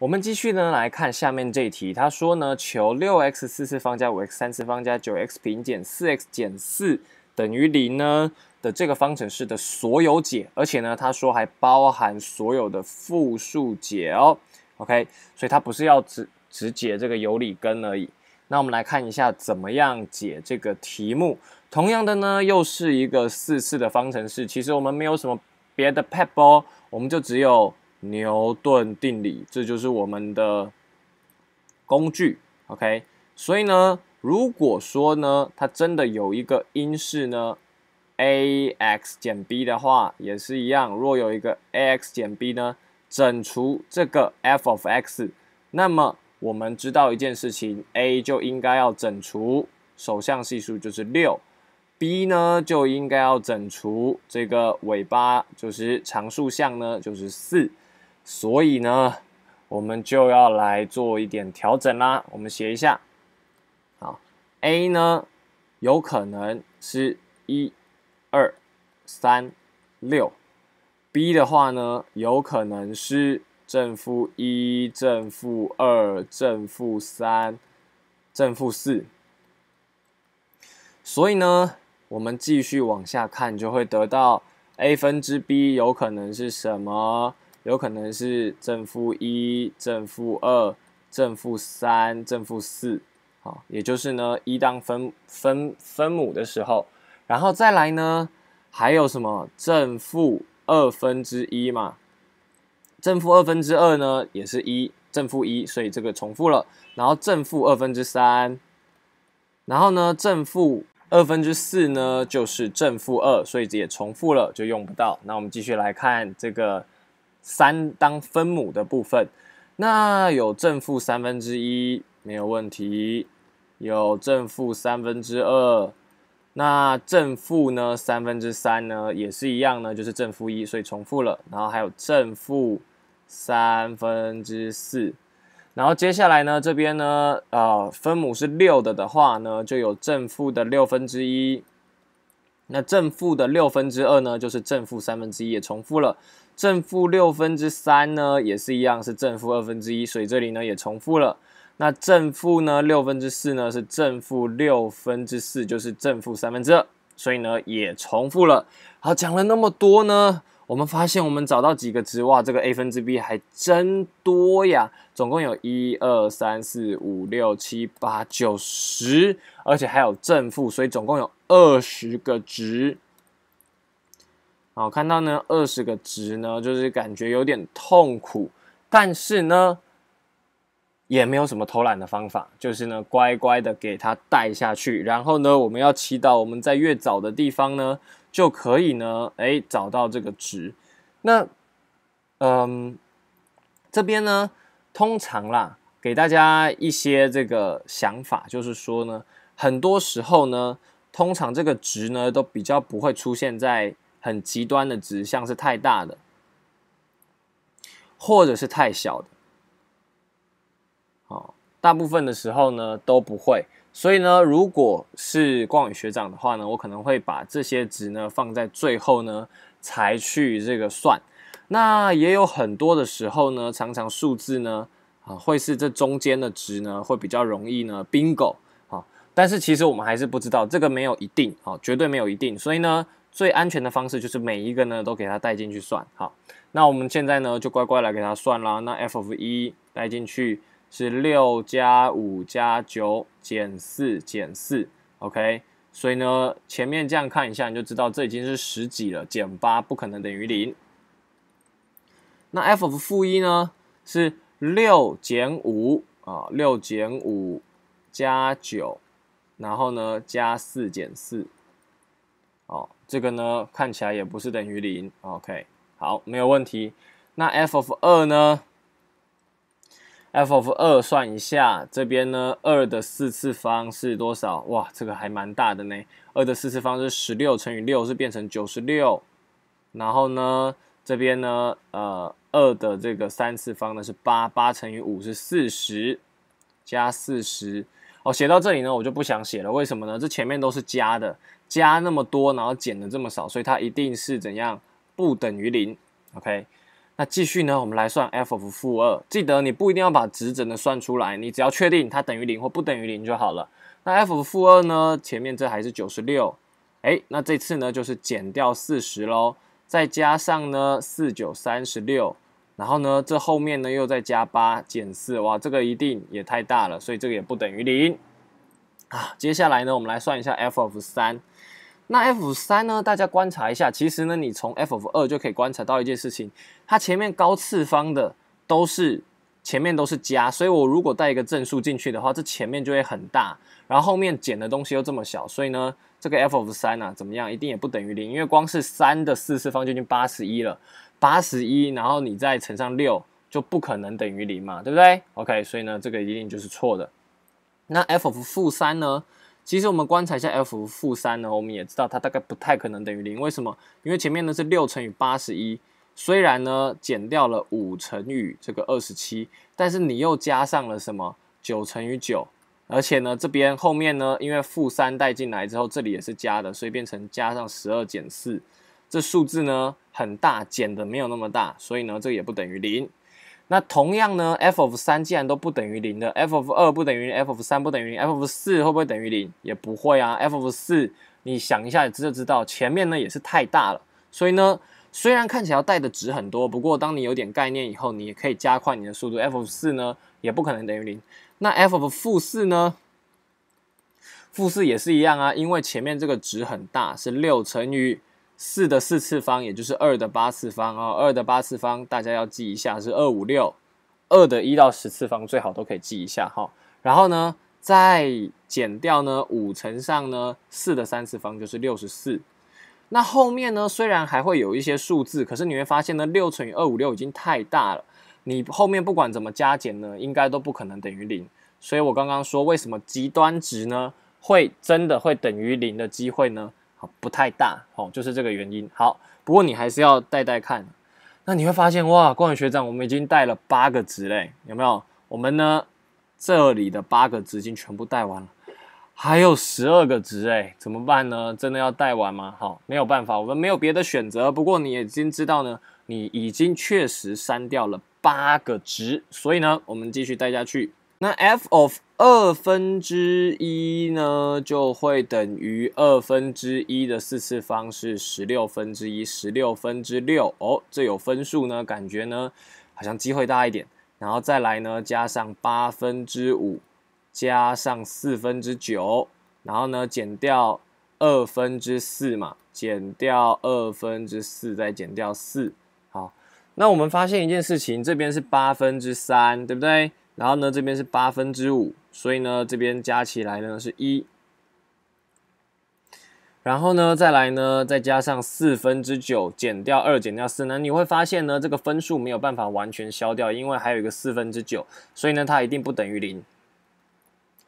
我们继续呢来看下面这一题，他说呢求六 x 四次方加五 x 三次方加九 x 平减四 x 减四等于零呢的这个方程式的所有解，而且呢他说还包含所有的复数解哦。OK，所以它不是要只只解这个有理根而已。那我们来看一下怎么样解这个题目，同样的呢又是一个四次的方程式，其实我们没有什么别的 p b l e 我们就只有。牛顿定理，这就是我们的工具，OK。所以呢，如果说呢，它真的有一个因式呢，a x 减 b 的话，也是一样。若有一个 a x 减 b 呢，整除这个 f of x，那么我们知道一件事情，a 就应该要整除首项系数，就是六；b 呢，就应该要整除这个尾巴，就是常数项呢，就是四。所以呢，我们就要来做一点调整啦。我们写一下，好，a 呢有可能是一、二、三、六；b 的话呢，有可能是正负一、正负二、正负三、正负四。所以呢，我们继续往下看，就会得到 a 分之 b 有可能是什么？有可能是正负一、正负二、正负三、正负四，好，也就是呢一当分分分母的时候，然后再来呢还有什么正负二分之一嘛，正负二分之二呢也是一正负一，所以这个重复了。然后正负二分之三，然后呢正负二分之四呢就是正负二，所以也重复了，就用不到。那我们继续来看这个。三当分母的部分，那有正负三分之一没有问题，有正负三分之二，那正负呢三分之三呢也是一样呢，就是正负一，所以重复了。然后还有正负三分之四，然后接下来呢这边呢，呃分母是六的的话呢，就有正负的六分之一，那正负的六分之二呢就是正负三分之一，也重复了。正负六分之三呢，也是一样是正负二分之一，所以这里呢也重复了。那正负呢六分之四呢是正负六分之四，就是正负三分之二，所以呢也重复了。好，讲了那么多呢，我们发现我们找到几个值哇，这个 a 分之 b 还真多呀，总共有一二三四五六七八九十，而且还有正负，所以总共有二十个值。好，看到呢，二十个值呢，就是感觉有点痛苦，但是呢，也没有什么偷懒的方法，就是呢，乖乖的给它带下去。然后呢，我们要祈祷，我们在越早的地方呢，就可以呢，哎，找到这个值。那，嗯，这边呢，通常啦，给大家一些这个想法，就是说呢，很多时候呢，通常这个值呢，都比较不会出现在。很极端的值，像是太大的，或者是太小的，好，大部分的时候呢都不会。所以呢，如果是光宇学长的话呢，我可能会把这些值呢放在最后呢才去这个算。那也有很多的时候呢，常常数字呢啊会是这中间的值呢会比较容易呢 bingo 啊。但是其实我们还是不知道这个没有一定啊，绝对没有一定。所以呢。最安全的方式就是每一个呢都给它带进去算好。那我们现在呢就乖乖来给它算啦。那 f of 一带进去是六加五加九减四减四，OK。所以呢前面这样看一下你就知道这已经是十几了，减八不可能等于零。那 f of 负一呢是六减五啊，六减五加九，然后呢加四减四。这个呢，看起来也不是等于零。OK，好，没有问题。那 f of 二呢？f of 二算一下，这边呢，二的四次方是多少？哇，这个还蛮大的呢。二的四次方是十六乘以六，是变成九十六。然后呢，这边呢，呃，二的这个三次方呢是八，八乘以五是四十，加四十。哦，写到这里呢，我就不想写了。为什么呢？这前面都是加的。加那么多，然后减的这么少，所以它一定是怎样不等于零？OK，那继续呢，我们来算 f of 负二。记得你不一定要把值整的算出来，你只要确定它等于零或不等于零就好了。那 f 负二呢，前面这还是九十六，哎，那这次呢就是减掉四十喽，再加上呢四九三十六，然后呢这后面呢又再加八减四，哇，这个一定也太大了，所以这个也不等于零啊。接下来呢，我们来算一下 f 负三。那 f 三呢？大家观察一下，其实呢，你从 f 二就可以观察到一件事情，它前面高次方的都是前面都是加，所以我如果带一个正数进去的话，这前面就会很大，然后后面减的东西又这么小，所以呢，这个 f 三呢怎么样？一定也不等于零，因为光是三的四次方就已经八十一了，八十一，然后你再乘上六，就不可能等于零嘛，对不对？OK，所以呢，这个一定就是错的。那 f f 负三呢？其实我们观察一下 f 负三呢，我们也知道它大概不太可能等于零。为什么？因为前面呢是六乘以八十一，虽然呢减掉了五乘以这个二十七，但是你又加上了什么九乘以九，而且呢这边后面呢，因为负三带进来之后，这里也是加的，所以变成加上十二减四，这数字呢很大，减的没有那么大，所以呢这个也不等于零。那同样呢，f of 三既然都不等于零的，f of 二不等于零，f of 三不等于零，f of 四会不会等于零？也不会啊，f of 四你想一下，你就知道，前面呢也是太大了，所以呢，虽然看起来带的值很多，不过当你有点概念以后，你也可以加快你的速度。f of 四呢，也不可能等于零。那 f of 负四呢？负四也是一样啊，因为前面这个值很大，是六乘以四的四次方，也就是二的八次方啊，二的八次方大家要记一下，是二五六。二的一到十次方最好都可以记一下哈。然后呢，再减掉呢五乘上呢四的三次方，就是六十四。那后面呢，虽然还会有一些数字，可是你会发现呢，六乘以二五六已经太大了，你后面不管怎么加减呢，应该都不可能等于零。所以我刚刚说，为什么极端值呢，会真的会等于零的机会呢？不太大哦，就是这个原因。好，不过你还是要带带看。那你会发现，哇，光影学长，我们已经带了八个值嘞，有没有？我们呢，这里的八个值已经全部带完了，还有十二个值哎，怎么办呢？真的要带完吗？好，没有办法，我们没有别的选择。不过你已经知道呢，你已经确实删掉了八个值，所以呢，我们继续带下去。那 f of 二分之一呢，就会等于二分之一的四次方是十六分之一，十六分之六哦，这有分数呢，感觉呢好像机会大一点。然后再来呢，加上八分之五，加上四分之九，然后呢减掉二分之四嘛，减掉二分之四，再减掉四。好，那我们发现一件事情，这边是八分之三，对不对？然后呢，这边是八分之五，所以呢，这边加起来呢是一。然后呢，再来呢，再加上四分之九，减掉二，减掉四呢，你会发现呢，这个分数没有办法完全消掉，因为还有一个四分之九，所以呢，它一定不等于零。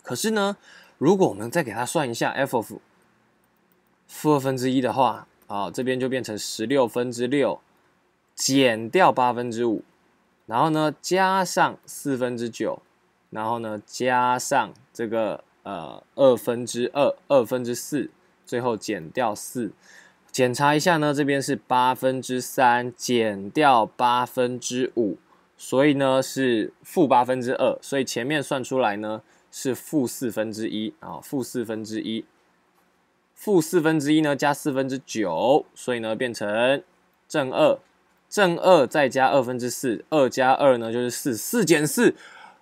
可是呢，如果我们再给它算一下 f of 负二分之一的话，啊，这边就变成十六分之六减掉八分之五。然后呢，加上四分之九，然后呢，加上这个呃二分之二，二分之四，最后减掉四，检查一下呢，这边是八分之三减掉八分之五，所以呢是负八分之二，所以前面算出来呢是负四分之一啊，负四分之一，负四分之一呢加四分之九，所以呢变成正二。正二再加二分之四，二加二呢就是四，四减四，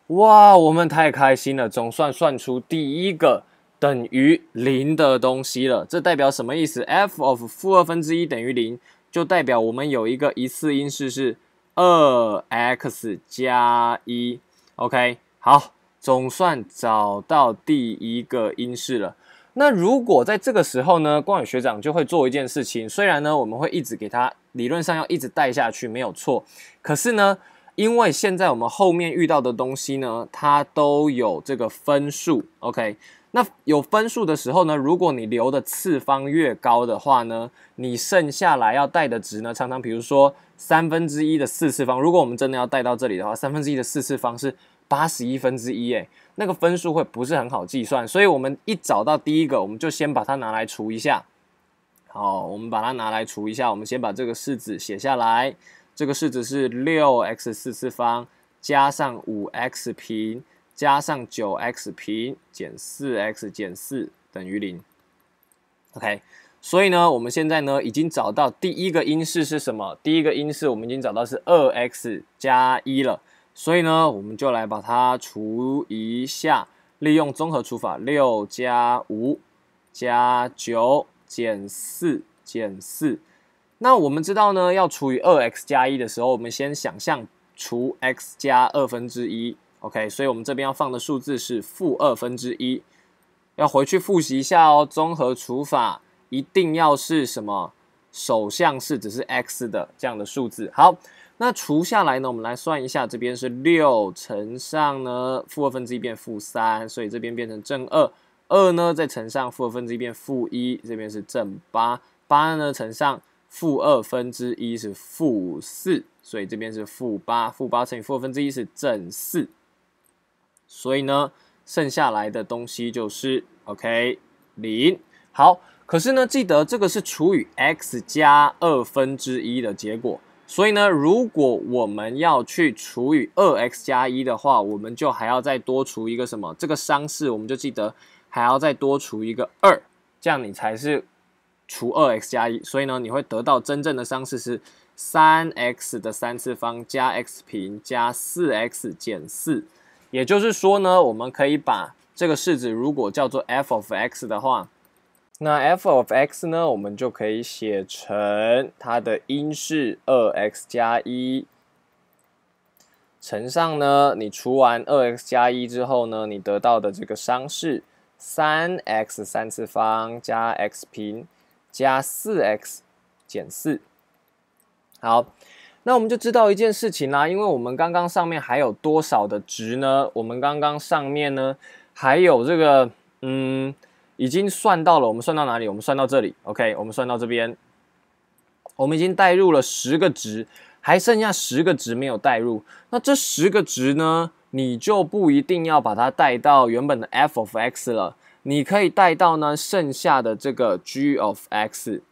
哇，我们太开心了，总算算出第一个等于零的东西了。这代表什么意思？f of 负二分之一等于零，就代表我们有一个一次因式是二 x 加一。OK，好，总算找到第一个因式了。那如果在这个时候呢，光宇学长就会做一件事情，虽然呢我们会一直给他。理论上要一直带下去没有错，可是呢，因为现在我们后面遇到的东西呢，它都有这个分数，OK？那有分数的时候呢，如果你留的次方越高的话呢，你剩下来要带的值呢，常常比如说三分之一的四次方，如果我们真的要带到这里的话，三分之一的四次方是八十一分之一，诶，那个分数会不是很好计算，所以我们一找到第一个，我们就先把它拿来除一下。好，我们把它拿来除一下。我们先把这个式子写下来，这个式子是六 x 四次方加上五 x 平加上九 x 平减四 x 减四等于零。OK，所以呢，我们现在呢已经找到第一个因式是什么？第一个因式我们已经找到是二 x 加一了。所以呢，我们就来把它除一下，利用综合除法，六加五加九。减四减四，那我们知道呢，要除以二 x 加一的时候，我们先想象除 x 加二分之一，OK，所以我们这边要放的数字是负二分之一，要回去复习一下哦，综合除法一定要是什么首项式，只是 x 的这样的数字。好，那除下来呢，我们来算一下，这边是六乘上呢负二分之一变负三，所以这边变成正二。二呢，再乘上负二分之一变负一，这边是正八，八呢乘上负二分之一是负四，所以这边是负八，负八乘以负二分之一是正四，所以呢，剩下来的东西就是 OK 零。好，可是呢，记得这个是除以 x 加二分之一的结果，所以呢，如果我们要去除以二 x 加一的话，我们就还要再多除一个什么？这个商式我们就记得。还要再多除一个二，这样你才是除二 x 加一。所以呢，你会得到真正的商式是三 x 的三次方加 x 平加四 x 减四。也就是说呢，我们可以把这个式子如果叫做 f of x 的话，那 f of x 呢，我们就可以写成它的因式二 x 加一乘上呢，你除完二 x 加一之后呢，你得到的这个商式。三 x 三次方加 x 平加四 x 减四。好，那我们就知道一件事情啦，因为我们刚刚上面还有多少的值呢？我们刚刚上面呢还有这个，嗯，已经算到了，我们算到哪里？我们算到这里，OK，我们算到这边，我们已经代入了十个值，还剩下十个值没有代入。那这十个值呢？你就不一定要把它带到原本的 f of x 了，你可以带到呢剩下的这个 g of x。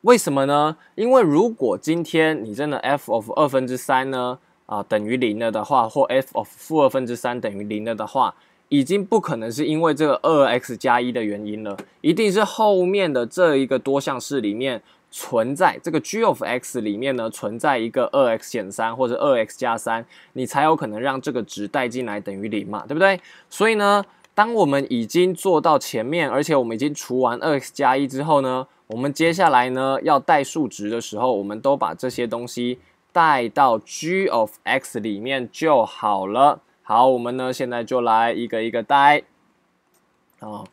为什么呢？因为如果今天你真的 f of 二分之三呢，啊等于零了的话，或 f of 负二分之三等于零了的话，已经不可能是因为这个二 x 加一的原因了，一定是后面的这一个多项式里面。存在这个 g of x 里面呢，存在一个二 x 减三或者二 x 加三，你才有可能让这个值带进来等于零嘛，对不对？所以呢，当我们已经做到前面，而且我们已经除完二 x 加一之后呢，我们接下来呢要带数值的时候，我们都把这些东西带到 g of x 里面就好了。好，我们呢现在就来一个一个带，啊，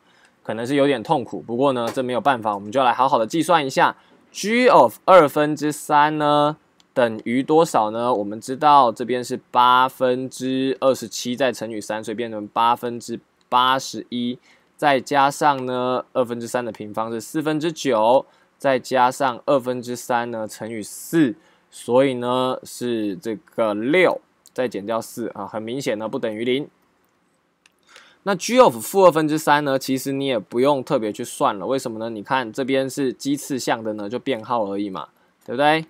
可能是有点痛苦，不过呢这没有办法，我们就来好好的计算一下。g of 二分之三呢，等于多少呢？我们知道这边是八分之二十七，再乘以三，所以变成八分之八十一，再加上呢二分之三的平方是四分之九，再加上二分之三呢乘以四，所以呢是这个六，再减掉四啊，很明显呢不等于零。那 g of 负二分之三呢？其实你也不用特别去算了，为什么呢？你看这边是鸡翅项的呢，就变号而已嘛，对不对？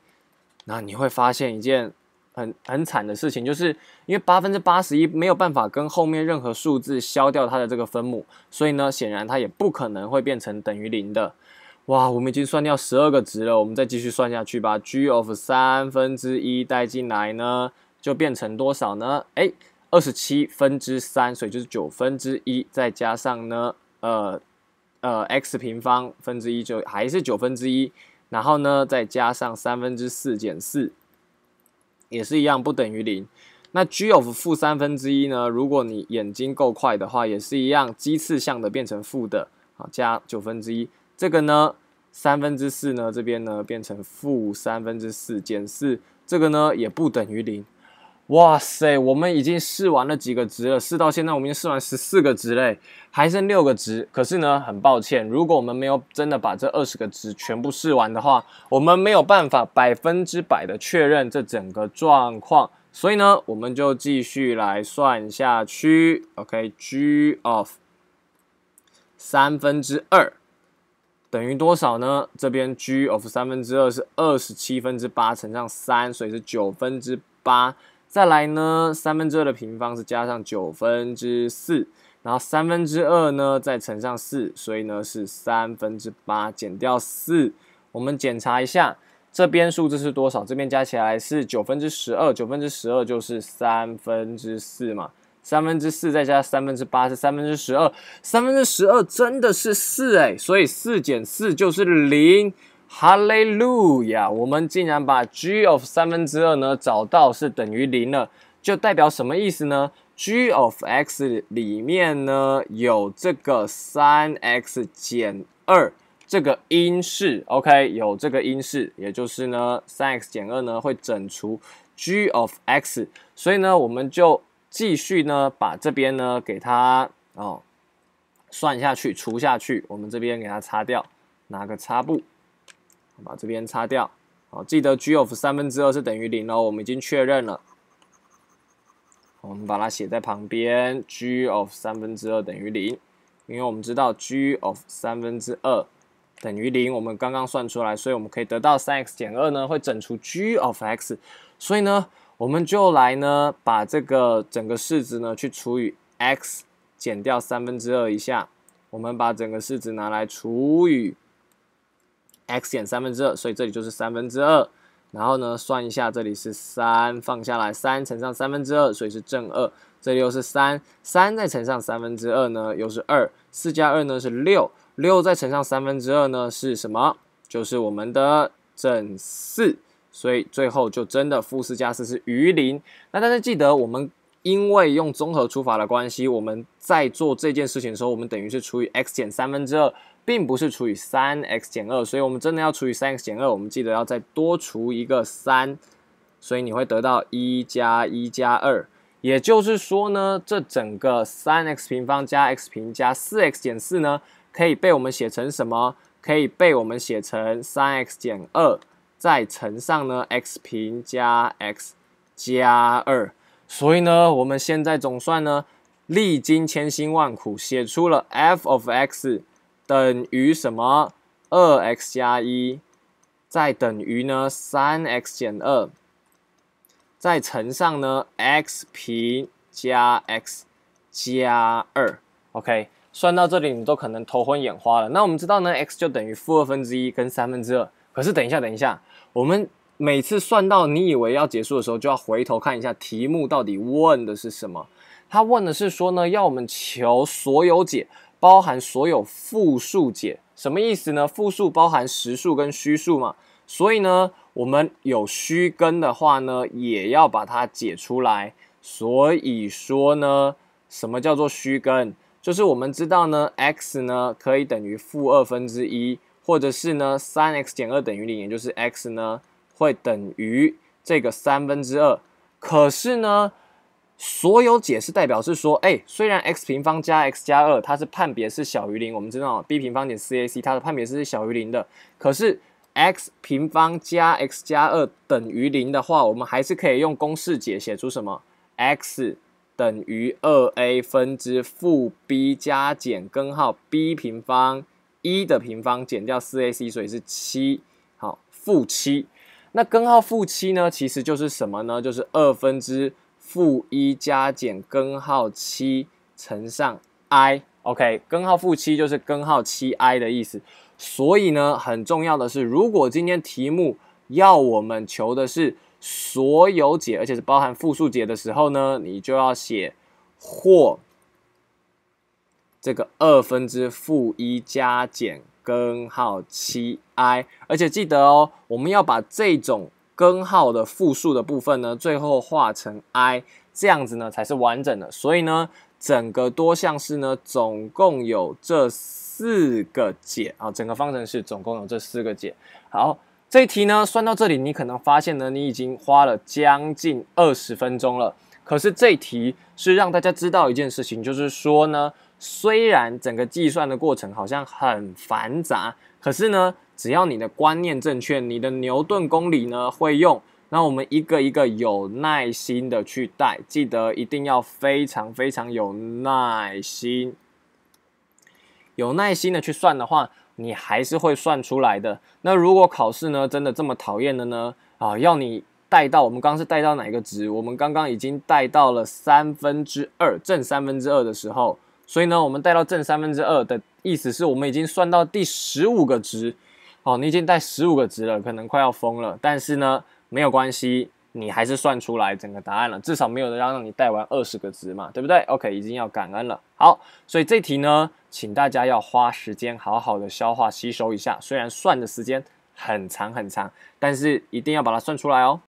那你会发现一件很很惨的事情，就是因为八分之八十一没有办法跟后面任何数字消掉它的这个分母，所以呢，显然它也不可能会变成等于零的。哇，我们已经算掉十二个值了，我们再继续算下去吧。g of 三分之一带进来呢，就变成多少呢？哎。二十七分之三，所以就是九分之一，再加上呢，呃，呃，x 平方分之一就还是九分之一，然后呢，再加上三分之四减四，也是一样不等于零。那 g of 负三分之一呢？如果你眼睛够快的话，也是一样，鸡翅向的变成负的啊，加九分之一，这个呢，三分之四呢，这边呢变成负三分之四减四，这个呢也不等于零。哇塞，我们已经试完了几个值了，试到现在，我们已经试完十四个值，嘞，还剩六个值。可是呢，很抱歉，如果我们没有真的把这二十个值全部试完的话，我们没有办法百分之百的确认这整个状况。所以呢，我们就继续来算下去。OK，g of 三分之二等于多少呢？这边 g of 三分之二是二十七分之八乘上三，所以是九分之八。再来呢，三分之二的平方是加上九分之四，然后三分之二呢再乘上四，所以呢是三分之八减掉四。我们检查一下，这边数字是多少？这边加起来是九分之十二，九分之十二就是三分之四嘛。三分之四再加三分之八是三分之十二，三分之十二真的是四哎，所以四减四就是零。Hallelujah！我们竟然把 g of 三分之二呢找到是等于零了，就代表什么意思呢？g of x 里面呢有这个三 x 减二这个因式，OK，有这个因式，也就是呢三 x 减二呢会整除 g of x，所以呢我们就继续呢把这边呢给它哦算下去除下去，我们这边给它擦掉，拿个擦布。把这边擦掉。好，记得 g of 三分之二是等于零哦，我们已经确认了。我们把它写在旁边，g of 三分之二等于零。因为我们知道 g of 三分之二等于零，我们刚刚算出来，所以我们可以得到 3x 减二呢，会整除 g of x。所以呢，我们就来呢，把这个整个式子呢，去除以 x 减掉三分之二以下。我们把整个式子拿来除以。x 减三分之二，所以这里就是三分之二。然后呢，算一下，这里是三，放下来三乘上三分之二，所以是正二。这里又是三，三再乘上三分之二呢，又是二。四加二呢是六，六再乘上三分之二呢是什么？就是我们的正四。所以最后就真的负四加四是余零。那但是记得我们因为用综合除法的关系，我们在做这件事情的时候，我们等于是除以 x 减三分之二。并不是除以三 x 减二，所以我们真的要除以三 x 减二，我们记得要再多除一个三，所以你会得到一加一加二，也就是说呢，这整个三 x 平方加 x 平加四 x 减四呢，可以被我们写成什么？可以被我们写成三 x 减二再乘上呢 x 平加 x 加二，所以呢，我们现在总算呢，历经千辛万苦写出了 f of x。等于什么？二 x 加一，再等于呢？三 x 减二，再乘上呢？x 平加 x 加二。OK，算到这里你都可能头昏眼花了。那我们知道呢，x 就等于负二分之一跟三分之二。可是等一下，等一下，我们每次算到你以为要结束的时候，就要回头看一下题目到底问的是什么。他问的是说呢，要我们求所有解。包含所有复数解，什么意思呢？复数包含实数跟虚数嘛，所以呢，我们有虚根的话呢，也要把它解出来。所以说呢，什么叫做虚根？就是我们知道呢，x 呢可以等于负二分之一，或者是呢，三 x 减二等于零，也就是 x 呢会等于这个三分之二。可是呢？所有解是代表是说，哎，虽然 x 平方加 x 加二它是判别是小于零，我们知道 b 平方减 4ac 它的判别是小于零的，可是 x 平方加 x 加二等于零的话，我们还是可以用公式解写出什么？x 等于二 a 分之负 b 加减根号 b 平方一的平方减掉 4ac，所以是七，好，负七。那根号负七呢，其实就是什么呢？就是二分之。负一加减根号七乘上 i，OK，根号负七就是根号七 i 的意思。所以呢，很重要的是，如果今天题目要我们求的是所有解，而且是包含复数解的时候呢，你就要写或这个二分之负一加减根号七 i，而且记得哦，我们要把这种。根号的复数的部分呢，最后化成 i，这样子呢才是完整的。所以呢，整个多项式呢总共有这四个解啊，整个方程式总共有这四个解。好，这一题呢算到这里，你可能发现呢，你已经花了将近二十分钟了。可是这题是让大家知道一件事情，就是说呢，虽然整个计算的过程好像很繁杂。可是呢，只要你的观念正确，你的牛顿公理呢会用，那我们一个一个有耐心的去带，记得一定要非常非常有耐心，有耐心的去算的话，你还是会算出来的。那如果考试呢真的这么讨厌的呢，啊，要你带到我们刚是带到哪个值？我们刚刚已经带到了三分之二正三分之二的时候，所以呢，我们带到正三分之二的。意思是我们已经算到第十五个值，哦，你已经带十五个值了，可能快要疯了，但是呢，没有关系，你还是算出来整个答案了，至少没有让让你带完二十个值嘛，对不对？OK，已经要感恩了。好，所以这题呢，请大家要花时间好好的消化吸收一下，虽然算的时间很长很长，但是一定要把它算出来哦。